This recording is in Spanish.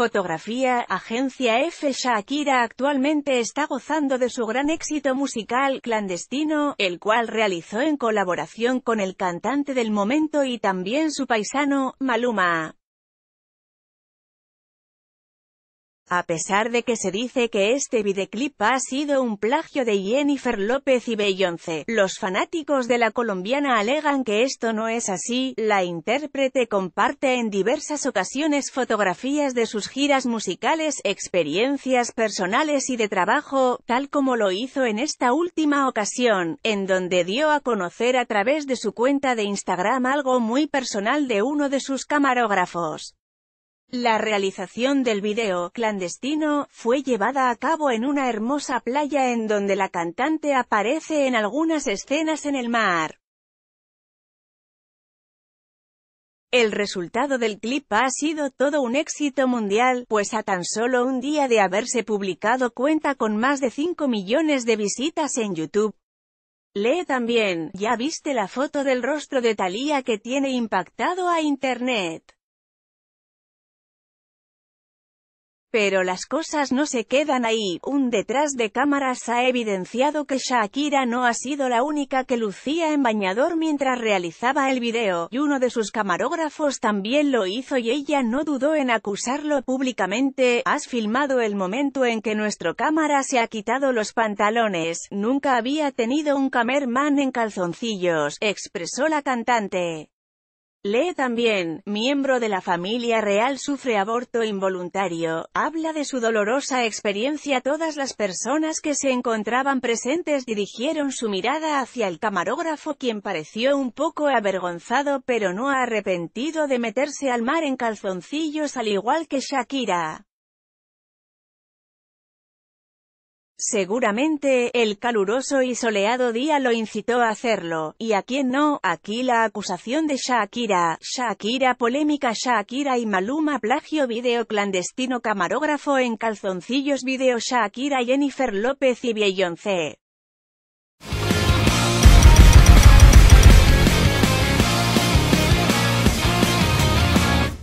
Fotografía, agencia F. Shakira actualmente está gozando de su gran éxito musical, Clandestino, el cual realizó en colaboración con el cantante del momento y también su paisano, Maluma. A pesar de que se dice que este videoclip ha sido un plagio de Jennifer López y Beyoncé, los fanáticos de la colombiana alegan que esto no es así. La intérprete comparte en diversas ocasiones fotografías de sus giras musicales, experiencias personales y de trabajo, tal como lo hizo en esta última ocasión, en donde dio a conocer a través de su cuenta de Instagram algo muy personal de uno de sus camarógrafos. La realización del video clandestino fue llevada a cabo en una hermosa playa en donde la cantante aparece en algunas escenas en el mar. El resultado del clip ha sido todo un éxito mundial, pues a tan solo un día de haberse publicado cuenta con más de 5 millones de visitas en YouTube. Lee también, ya viste la foto del rostro de Thalía que tiene impactado a Internet. Pero las cosas no se quedan ahí, un detrás de cámaras ha evidenciado que Shakira no ha sido la única que lucía en bañador mientras realizaba el video, y uno de sus camarógrafos también lo hizo y ella no dudó en acusarlo públicamente, has filmado el momento en que nuestro cámara se ha quitado los pantalones, nunca había tenido un cameraman en calzoncillos, expresó la cantante. Lee también, miembro de la familia real sufre aborto involuntario, habla de su dolorosa experiencia todas las personas que se encontraban presentes dirigieron su mirada hacia el camarógrafo quien pareció un poco avergonzado pero no arrepentido de meterse al mar en calzoncillos al igual que Shakira. Seguramente, el caluroso y soleado día lo incitó a hacerlo, y a quien no, aquí la acusación de Shakira, Shakira polémica Shakira y Maluma plagio video clandestino camarógrafo en calzoncillos video Shakira Jennifer López y Beyoncé.